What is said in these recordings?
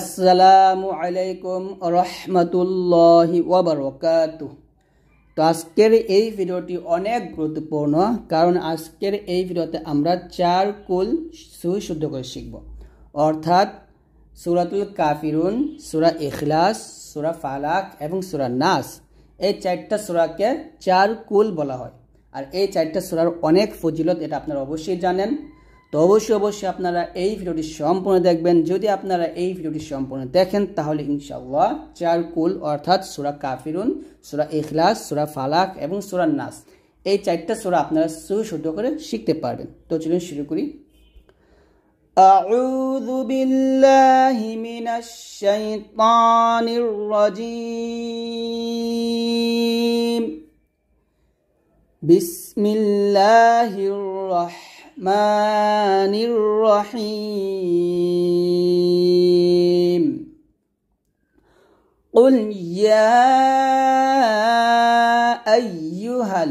আসসালামু আলাইকুম রহমতুল্লাহি ওবরকাতু তো আজকের এই ভিডিওটি অনেক গুরুত্বপূর্ণ কারণ আজকের এই ভিডিওতে আমরা চার কুল সুশুদ্ধ করে শিখব অর্থাৎ সুরাতুল কাফিরুন সুরা ইখলাস সুরা ফালাক এবং সুরা নাস এই চারটা সুরাকে চার কুল বলা হয় আর এই চারটা সুরার অনেক ফজিলত এটা আপনারা অবশ্যই জানেন তো অবশ্যই অবশ্যই আপনারা এই ভিডিওটি সম্পূর্ণ দেখবেন যদি আপনারা এই ভিডিওটি সম্পূর্ণ দেখেন তাহলে ইনশাআল্লাহ চার কুল অর্থাৎ সুরা কাফিরুন সুরা ইখলাস সুরা ফালাক এবং সুরা নাস এই চারটা সুরা আপনারা সুশুদ্ধ করে শিখতে পারবেন তো চলুন শুরু করি أعوذ بالله من الشيطان الرجيم بسم الله الرحمن الرحمن الرحيم قل يا أيها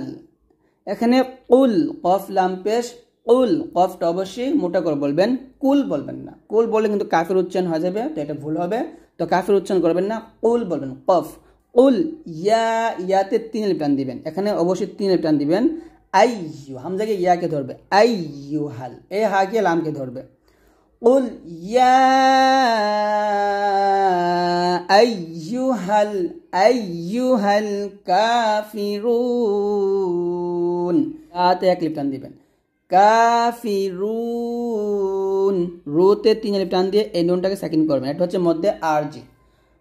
এখানে কুল কফ লাম পেশ কুল কফটা অবশ্যই মোটা করে বলবেন কুল বলবেন না কুল বলে কিন্তু কাফের উচ্চারণ হয়ে যাবে তো এটা ভুল হবে তো কাফের উচ্চারণ করবেন না কুল বলবেন কফ উল ইয়া ইয়াতে তিন প্রাণ দিবেন এখানে অবশ্যই তিন প্রাণ দিবেন আইয়ু হামজাকে ইয়াকে ধরবে আইয়ু হাল এ হাকে লামকে ধরবে قل يا أيها হাল الكافرون আতে এক লিপ্টান দিবেন কাফিরুন রুতে তিন লিপ্টান দিয়ে এই নুনটাকে সেকেন্ড করবেন এটা হচ্ছে মধ্যে আরজি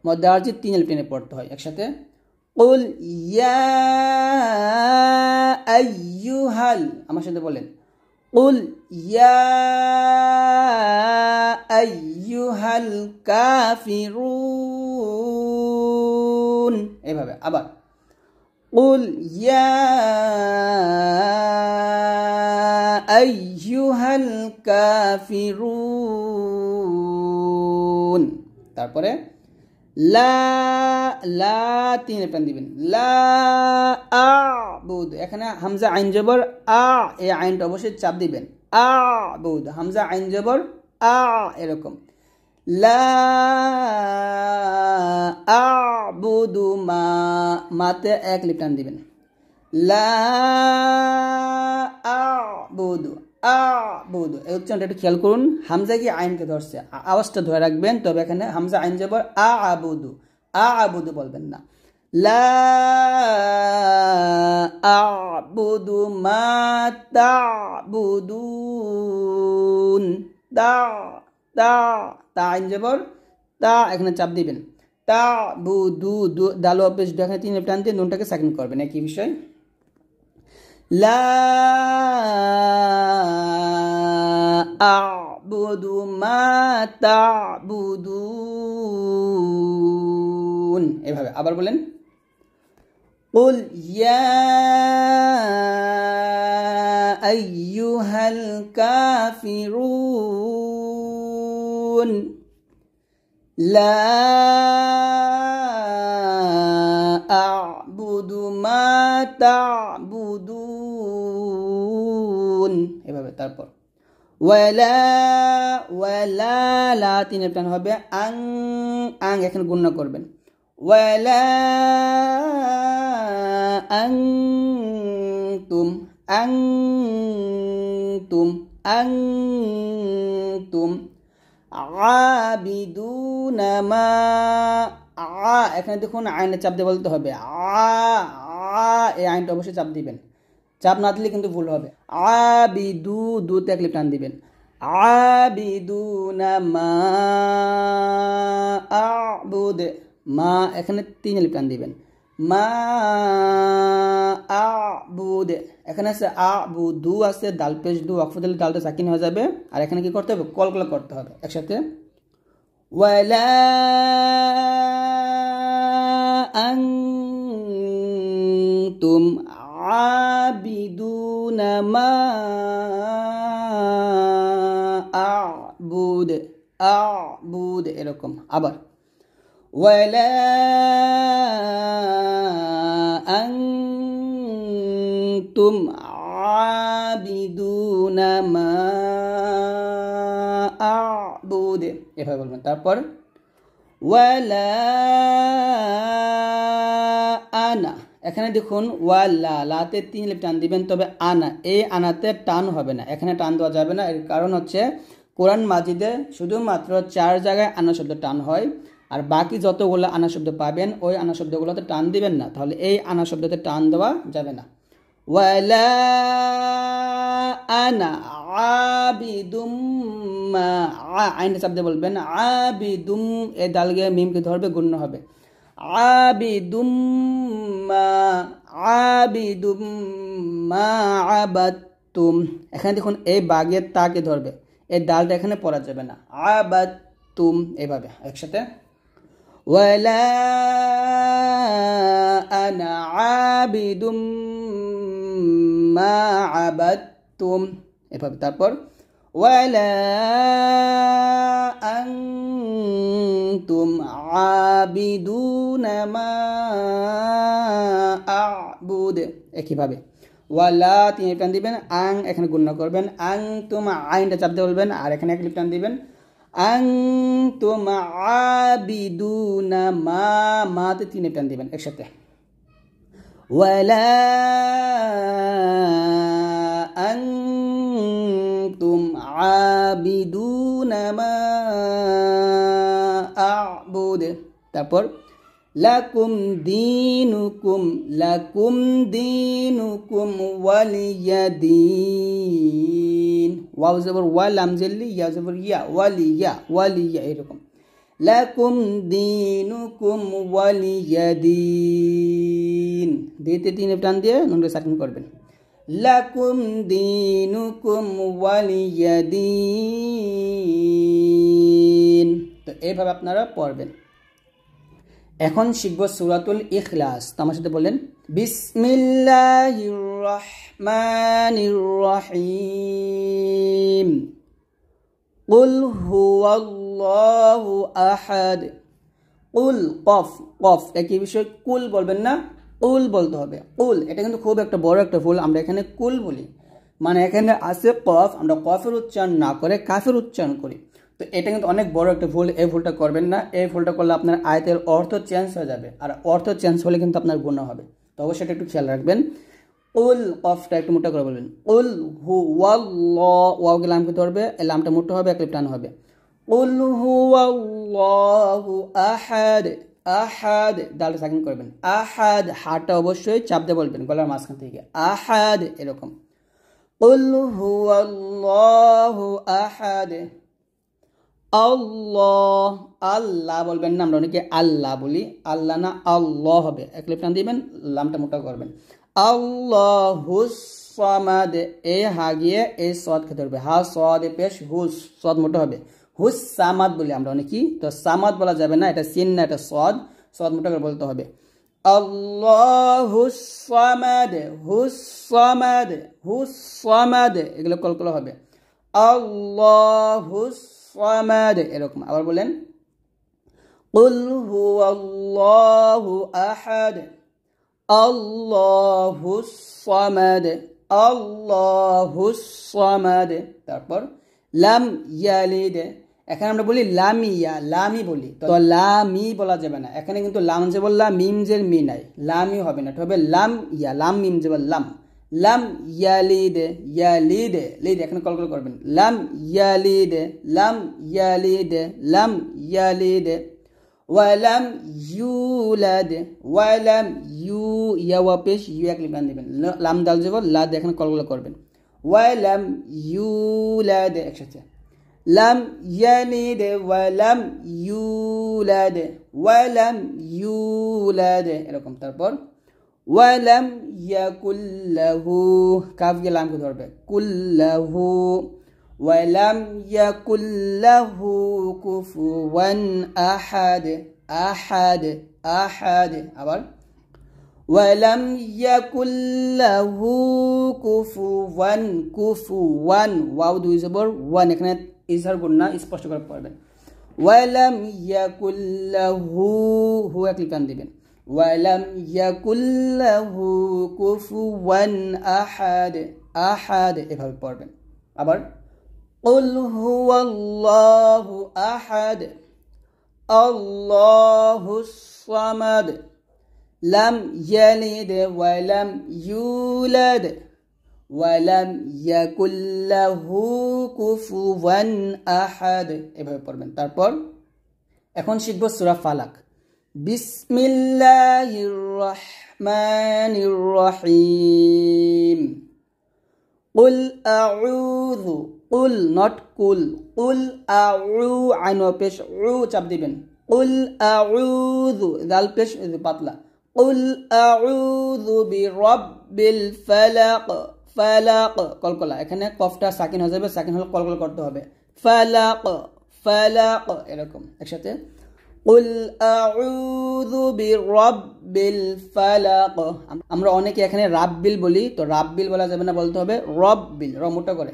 মধ্যে আরজি তিন লিপ্টানে পড়তে হয় একসাথে কুল ইয়া আইয়ুহাল আমার সাথে বলেন কুল ইয়া আইয়ুহাল কাফিরুন এভাবে আবার কুল ইয়া আইয়ুহাল কাফিরুন তারপরে লা লা তিন প্রাণ দিবেন লা আ বুদ এখানে হামজা আইন জবর আ এই আইনটা অবশ্যই চাপ দিবেন আ বুদ হামজা আইন জবর আ এরকম লা আ বুদু মা মাতে এক লিপটান দিবেন লা আ বুদু আবুদ এই উচ্চারণটা একটু খেয়াল করুন হামজা কি আইনকে ধরছে আওয়াজটা ধরে রাখবেন তবে এখানে হামজা আইন যাব আ আবুদু আ আবুদু বলবেন না লা আবুদু মা তাবুদুন তা তা তা আইন যাবর তা এখানে চাপ দিবেন তা বু দু দু দালো অভ্যেস এখানে তিন টান দিয়ে নুনটাকে সেকেন্ড করবেন একই বিষয় لا أعبد ما تعبدون এভাবে আবার বলেন قل يا أيها الكافرون لا أعبد ما تعبدون তারপর ওয়ালা ওয়ালা লা তিনের প্রাণ হবে আং আং এখানে গুণনা করবেন ওয়ালা আং তুম আং তুম আং তুম আবিদুনা নামা আ এখানে দেখুন আইনের চাপ দিয়ে বলতে হবে আ আ এই আইনটা অবশ্যই চাপ দিবেন চাপ না দিলে কিন্তু ভুল হবে আবিদু দু তেকলিপ টান দিবেন না মা আবুদ মা এখানে তিন লিপ টান দিবেন মা আবুদ এখানে আছে আবুদু আছে দাল পেশ দু অকফদলে দালটা সাকিন হয়ে যাবে আর এখানে কি করতে হবে কলকলা করতে হবে একসাথে ওয়ালা আং তুম عابدون ما أعبد أعبد إلكم عبر ولا أنتم عابدون ما أعبد এভাবে বলবেন তারপর ولا أنا এখানে দেখুন ওয়া লা লাতে তিন লিপ টান দিবেন তবে আনা এই আনাতে টান হবে না এখানে টান দেওয়া যাবে না এর কারণ হচ্ছে কোরআন মাজিদে শুধুমাত্র চার জায়গায় আনা শব্দ টান হয় আর বাকি যতগুলো আনা শব্দ পাবেন ওই আনা শব্দগুলোতে টান দিবেন না তাহলে এই আনা শব্দতে টান দেওয়া যাবে না ওয়ালা আনা আবিদুম আইন শব্দে বলবেন আবিদুম এ দালগে মিমকে ধরবে গুণ্য হবে عابد এখানে দেখুন এই বাগের তাকে ধরবে এই ডালটা এখানে পড়া যাবে না আবাদতুম এভাবে একসাথে আবিদুম মা عابد ما এভাবে তারপর ولا أنتم عابدون ما أعبد একইভাবে ওয়ালা তিনি লিপটান দিবেন আং এখানে গুণ্য করবেন আং তোমা আইনটা চাপতে বলবেন আর এখানে এক লিপটান দিবেন আং তুম আবিদুনা মা মাতে তিনি লিপটান দিবেন একসাথে ওয়ালা আং আবিদুনা মা আবুদ তারপর লাকুম দিনুকুম লাকুম দিনুকুম ওয়ালিয়াদিন ওয়াও জবর ওয়া লাম ইয়া জবর ইয়া ওয়ালিয়া ওয়ালিয়া এরকম লাকুম দিনুকুম ওয়ালিয়াদিন দিতে তিন টান দিয়ে নুনটা সাকিন করবেন লাকুম দিনুকুম ওয়ালিয়াদিন তো এইভাবে আপনারা পড়বেন এখন শিখব সুরাতুল ইখলাস তো আমার সাথে বললেন বিসমিল্লাহির রহমানির রহিম قل هو الله أحد قل قف قف একই বিষয় কুল বলবেন না ওল বলতে হবে ওল এটা কিন্তু খুব একটা বড় একটা ভুল আমরা এখানে কুল বলি মানে এখানে আসে কফ আমরা কফের উচ্চারণ না করে কাফের উচ্চারণ করি তো এটা কিন্তু অনেক বড় একটা ভুল এই ভুলটা করবেন না এই ভুলটা করলে আপনার আয়তের অর্থ চেঞ্জ হয়ে যাবে আর অর্থ চেঞ্জ হলে কিন্তু আপনার গুণা হবে তো অবশ্যই একটু খেয়াল রাখবেন উল কফটা একটু মোটা করে বলবেন উল হু ওয়াল ল লাম কি ধরবে এই লামটা মোটা হবে এক লিপ টান হবে উল হু আহাদ আহাদ দালটা সাকিন করবেন আহাদ হাটা অবশ্যই চাপ দিয়ে বলবেন গলার মাঝখান থেকে আহাদ এরকম قل هو الله আহাদ আল্লাহ আল্লাহ বলবেন না আমরা অনেকে আল্লাহ বলি আল্লাহ না আল্লাহ হবে এক টান দিবেন লামটা মোটা করবেন আল্লাহুসামাদ এ হাগিয়ে এ সদ খেতে হবে হা সদ পেশ হুস সদ মোটা হবে হুস সামাদ বলি আমরা অনেক কি তো সামাদ বলা যাবে না এটা সিন না এটা সদ সদ মোটা করে বলতে হবে আল্লাহুসমাদ হুসমাদ হুসমাদ এগুলো কল কলকল হবে আল্লাহুসমাদ এরকম আবার বলেন قل هو الله أحد الله الصمد الله الصمد তারপর লাম ইয়ালিদ এখানে আমরা বলি লামি ইয়া লামি বলি তো লামি বলা যাবে না এখানে কিন্তু লাম যে বললাম মিম যে মি নাই লামি হবে না হবে লাম ইয়া লাম মিম যে বললাম লাম ইয়ালিদে ইয়ালিদে লিদ এখানে কল কল করবেন লাম ইয়ালিদে লাম ইয়ালিদে লাম ইয়ালিদে ওয়ালাম ইউলাদে ওয়ালাম ইউ ইয়া ওয়া পেশ ইউ এক লিপান দিবেন লাম দাল লা লাদ এখানে কলগুলো করবেন ওয়ালাম ইউলাদে একসাথে لم يلد ولم يولد ولم يولد এরকম তারপর ولم يكن له كاف গেলাম কে ধরবে كله ولم يكن له كفوا أحد أحد أحد আবার ولم يكن له كفوا كفوا واو دو زبر ওয়ান এখানে ইজহার গুন্না স্পষ্ট করে পড়বেন ওয়ালাম ইয়াকুল্লাহু হু এক লিখান দিবেন ওয়ালাম ইয়াকুল্লাহু কুফুয়ান আহাদ আহাদ এভাবে পড়বেন আবার قل هو الله أحد الله الصمد لم يلد ولم يولد ولم يكن له كفوا احد এভাবে পড়বেন তারপর এখন শিখব সূরা ফালাক بسم الله الرحمن الرحيم قل اعوذ قل not قل قل اعو عنو পেশ عو চাপ দিবেন قل اعوذ ذال পেশ পাতলা قل اعوذ برب الفلق ফালাক কলকলা এখানে কফটা সাকিন হয়ে যাবে সাকিন হলে কলকল করতে হবে ফালাক ফালাক এরকম একসাথে قل أعوذ برب الفلق আমরা অনেকে এখানে রাব্বিল বলি তো রাব্বিল বলা যাবে না বলতে হবে রব্বিল রমোটা করে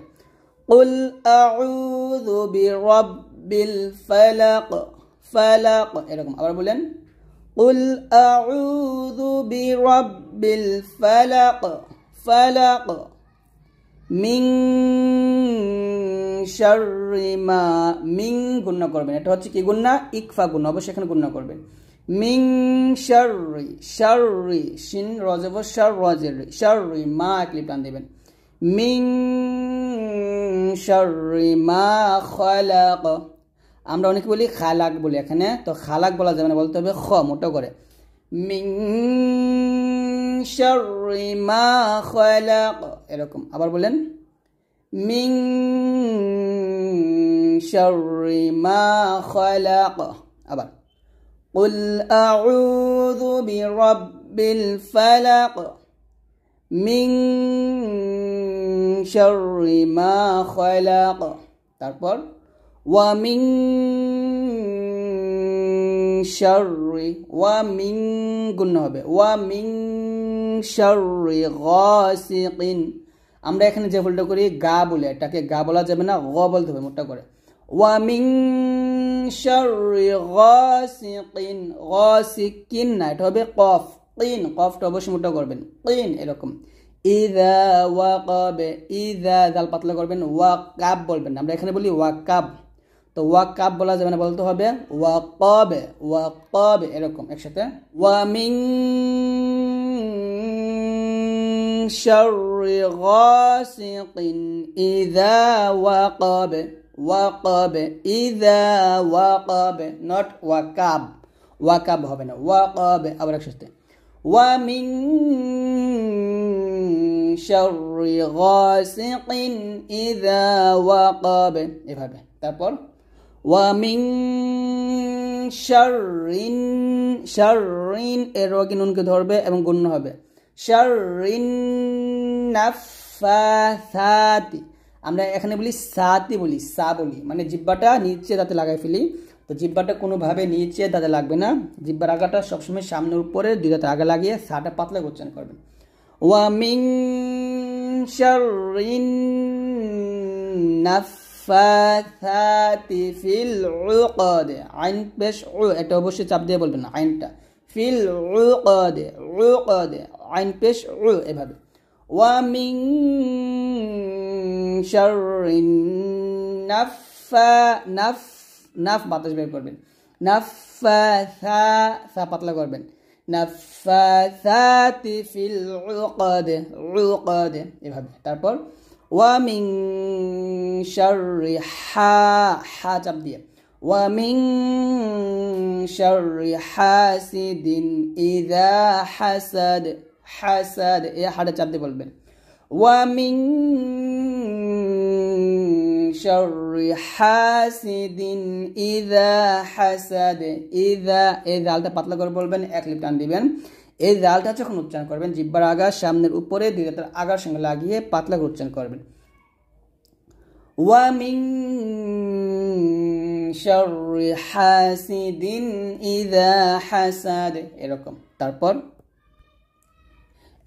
قل أعوذ برب الفلق فلق এরকম আবার বলেন قل أعوذ برب الفلق فلق মিং শারিমা মিং গুণ করবেন এটা হচ্ছে কি গুণ না ইকফা গুণ অবশ্যই এখানে গুণ করবেন মিং শারি শারি শিন রজব শার রজের শারি মা একলি প্রাণ দেবেন মিং শারি মা খালাক আমরা অনেকে বলি খালাক বলি এখানে তো খালাক বলা যাবে না বলতে হবে খ মোটো করে মিং شر ما خلق إلكم أبار بولن من شر ما خلق أبار قل أعوذ برب الفلق من شر ما خلق তারপর ومن شر ومن قلنا ومن শাররি গাসিকিন আমরা এখানে যে ভুলটা করি গা বলে এটাকে গা বলা যাবে না গ বলতে হবে মোটা করে ওয়ামিং শাররি গাসিকিন গাসিকিন না এটা হবে কফ কিন কফটা অবশ্যই মোটা করবেন কিন এরকম ইদা ওয়াকাবে ইদা জাল পাতলা করবেন ওয়াকাব বলবেন আমরা এখানে বলি ওয়াকাব তো ওয়াকাব বলা যাবে না বলতে হবে ওয়াকাবে ওয়াকাবে এরকম একসাথে ওয়ামিং شر غاسق إذا وقب وقب إذا وقب not وقب وقب هو بنا وقب আবার একসাথে ومن شر غاسق إذا وقب إيه এভাবে তারপর ومن شر شر এর রোগে নুনকে ধরবে এবং গুণ হবে শার সাতি আমরা এখানে বলি সাতি বলি সা বলি মানে জিব্বাটা নিচে দাঁতে লাগাই ফেলি তো জিব্বাটা কোনোভাবে নিচে দাঁতে লাগবে না জিব্বার আগাটা সবসময় সামনের উপরে দুই দাঁতে আগা লাগিয়ে সাটা পাতলা উচ্চারণ করবেন ওয়ামিং শারিন নাফাথাতি ফিল আইন পেশ এটা অবশ্যই চাপ দিয়ে বলবেন আইনটা ফিল উকদে উকদে আইন পেশ উ এভাবে ওয়ামিং শারিন নাফা নাফ নাফ বাতাস বের করবেন নাফা সা সা পাতলা করবেন নাফাসাতি ফিল উকদে উকদে এভাবে তারপর ওয়ামিং শারি হা হা চাপ দিয়ে ومن شر حاسد إذا حسد حسد يا حدا চাপ দিয়ে বলবেন ومن شر حاسد إذا حسد إذا এই দালটা পাতলা করে বলবেন এক লিপ টান দিবেন এই দালটা যখন উচ্চারণ করবেন জিব্বার আগা সামনের উপরে দুই দাঁতের আগার সঙ্গে লাগিয়ে পাতলা করে উচ্চারণ করবেন ওয়ামিং شر حاسد إذا حسد এরকম তারপর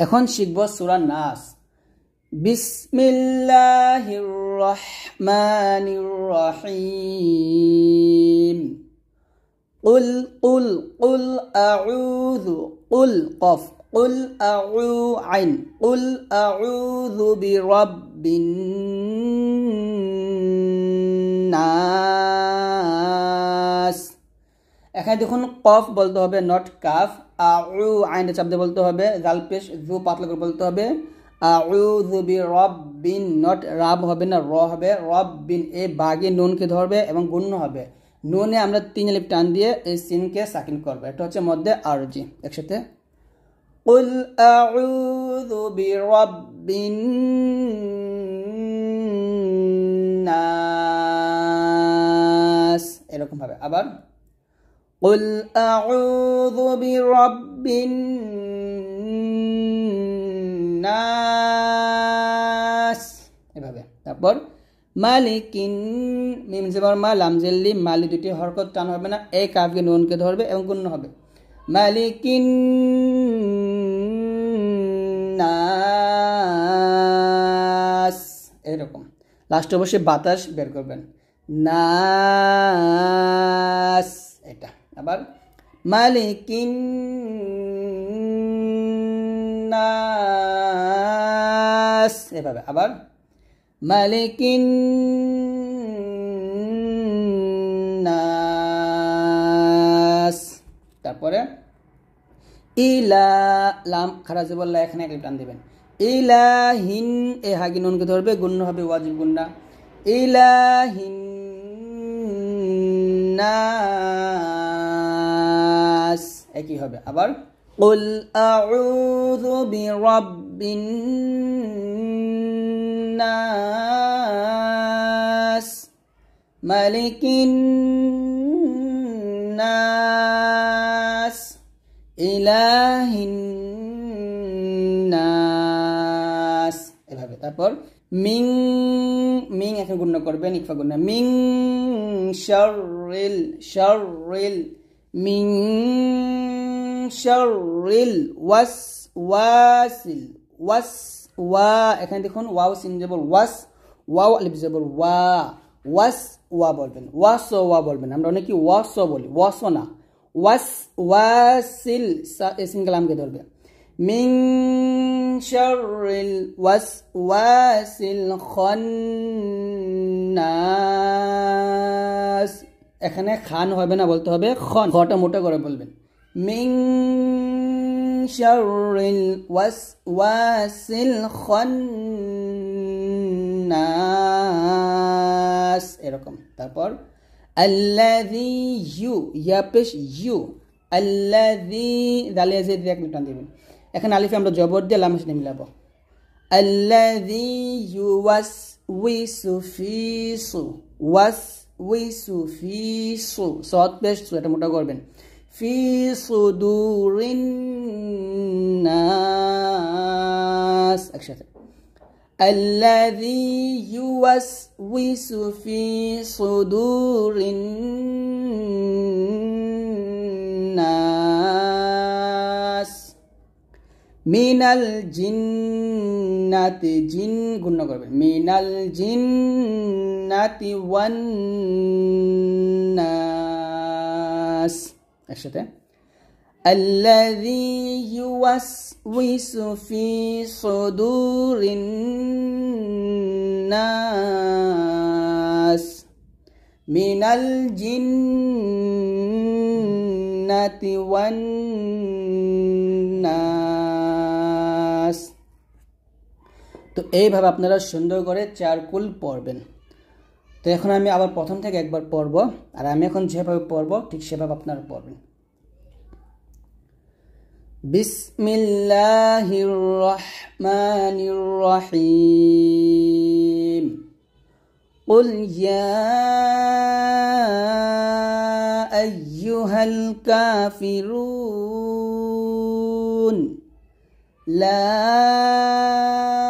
এখন শিখব সূরা নাস بسم الله الرحمن الرحيم قل قل قل أعوذ قل قف قل أعو عن قل أعوذ برب الناس এখানে দেখুন কফ বলতে হবে নট কাফ আউ চাপ শব্দে বলতে হবে জাল পেশ জু পাতলা করে বলতে হবে আউযু বি বিন নট রাব হবে না র হবে রব বিন এ বাগে নুনকে ধরবে এবং গুণ্য হবে নুনে আমরা তিন লিপ টান দিয়ে এই সিনকে সাকিন করবো এটা হচ্ছে মধ্যে আরজি একসাথে قل أعوذ برب الناس এরকমভাবে আবার قل أعوذ برب الناس এভাবে তারপর মালিকিন মিম জবর মা লাম জেল্লি মালি দুটি হরকত টান হবে না এই কাফকে নুনকে ধরবে এবং গুণ্য হবে মালিকিন নাস এরকম লাস্টে অবশ্যই বাতাস বের করবেন নাস এটা আবার মালিকিন নাস এভাবে আবার মালিকিন নাস তারপরে ইলা লাম খারাজ বললা এখানে এক টান দেবেন ইলাহিন এ হাগি নুনকে ধরবে গুণ্য হবে ওয়াজিব গুন্না ইলাহিন না একই হবে আবার قل أعوذ برب الناس ملك الناس إله الناس এভাবে তারপর মিং মিং এখন গুণ করবেন ইকফা গুণ মিং শারিল শারিল من شر الوسواس الوس ওয়া এখানে দেখুন ওয়াও সিনজেবল ওয়াস ওয়াও আলিফজেবল ওয়া ওয়াস ওয়া বলবেন ওয়াস ওয়া বলবেন আমরা অনেকে ওয়াস বলি ওয়াস না ওয়াস ওয়াসিল সিঙ্গেল আমকে ধরবে মিং শারিল ওয়াস ওয়াসিল খন্নাস এখানে খান হবে না বলতে হবে খন খটা মোটা করে বলবেন মিং শারিল ওয়াস ওয়াসিল খন্নাস এরকম তারপর আল্লাযী ইউ ইয়া পেশ ইউ আল্লাযী দালিয়া জেদ এক টান দিবেন এখানে আলিফে আমরা জবর দিয়ে লামেশ নিয়ে মিলাবো আল্লাযী ইউওয়াস উইসু ফিসু ওয়াস ويسو في سو صوت বেশ সুটা মোটা করবেন في صدور الناس একসাথে الذي يوسوس في صدور الناس من الجن জিন্নাতি জিন গুণ্য করবে মিনাল জিন্নাতি ওয়ান একসাথে الذي يوسوس في صدور الناس من الجنة والناس তো এইভাবে আপনারা সুন্দর করে চারকুল পরবেন তো এখন আমি আবার প্রথম থেকে একবার পরব আর আমি এখন যেভাবে পরব ঠিক সেভাবে আপনারা পরবেন বিসমিল্লাহির রহমানির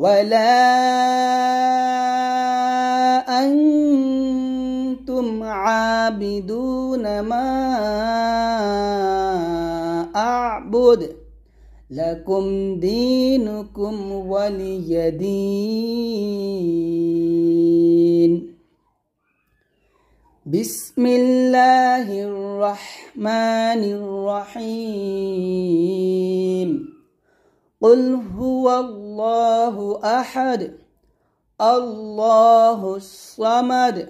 ولا أنتم عابدون ما أعبد لكم دينكم ولي دين بسم الله الرحمن الرحيم قل هو الله أحد الله الصمد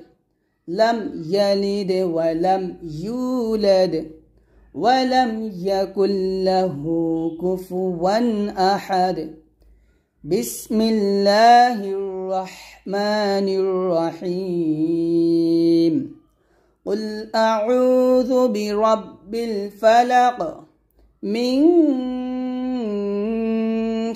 لم يلد ولم يولد ولم يكن له كفوا أحد بسم الله الرحمن الرحيم قل أعوذ برب الفلق من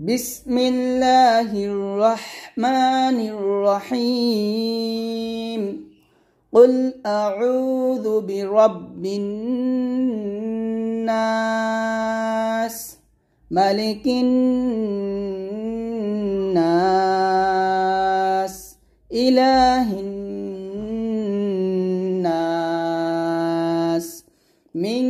بسم الله الرحمن الرحيم قل أعوذ برب الناس ملك الناس إله الناس من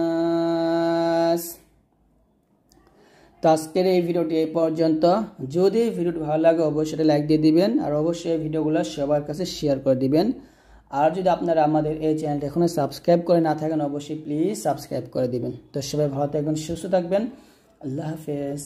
তো আজকের এই ভিডিওটি এই পর্যন্ত যদি ভিডিওটি ভালো লাগে অবশ্যই লাইক দিয়ে দিবেন আর অবশ্যই ভিডিওগুলো সবার কাছে শেয়ার করে দিবেন আর যদি আপনারা আমাদের এই চ্যানেলটা এখনও সাবস্ক্রাইব করে না থাকেন অবশ্যই প্লিজ সাবস্ক্রাইব করে দিবেন তো সবাই ভালো থাকবেন সুস্থ থাকবেন আল্লাহ হাফেজ